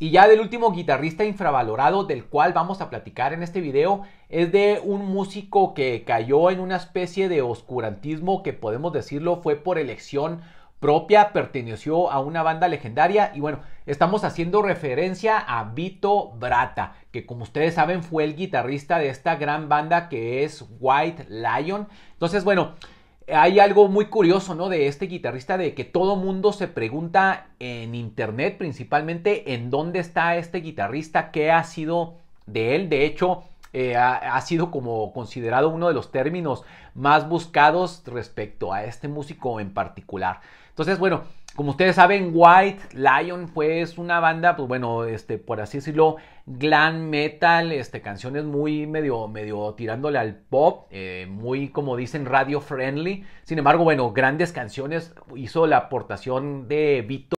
Y ya del último guitarrista infravalorado del cual vamos a platicar en este video es de un músico que cayó en una especie de oscurantismo que podemos decirlo fue por elección propia, perteneció a una banda legendaria y bueno, estamos haciendo referencia a Vito Brata, que como ustedes saben fue el guitarrista de esta gran banda que es White Lion. Entonces, bueno, hay algo muy curioso, ¿no? De este guitarrista, de que todo mundo se pregunta en internet, principalmente, en dónde está este guitarrista, qué ha sido de él. De hecho, eh, ha, ha, sido como considerado uno de los términos más buscados respecto a este músico en particular. Entonces, bueno, como ustedes saben, White Lion fue una banda, pues bueno, este, por así decirlo, glam metal, este, canciones muy medio, medio tirándole al pop, eh, muy como dicen radio friendly. Sin embargo, bueno, grandes canciones, hizo la aportación de Vito.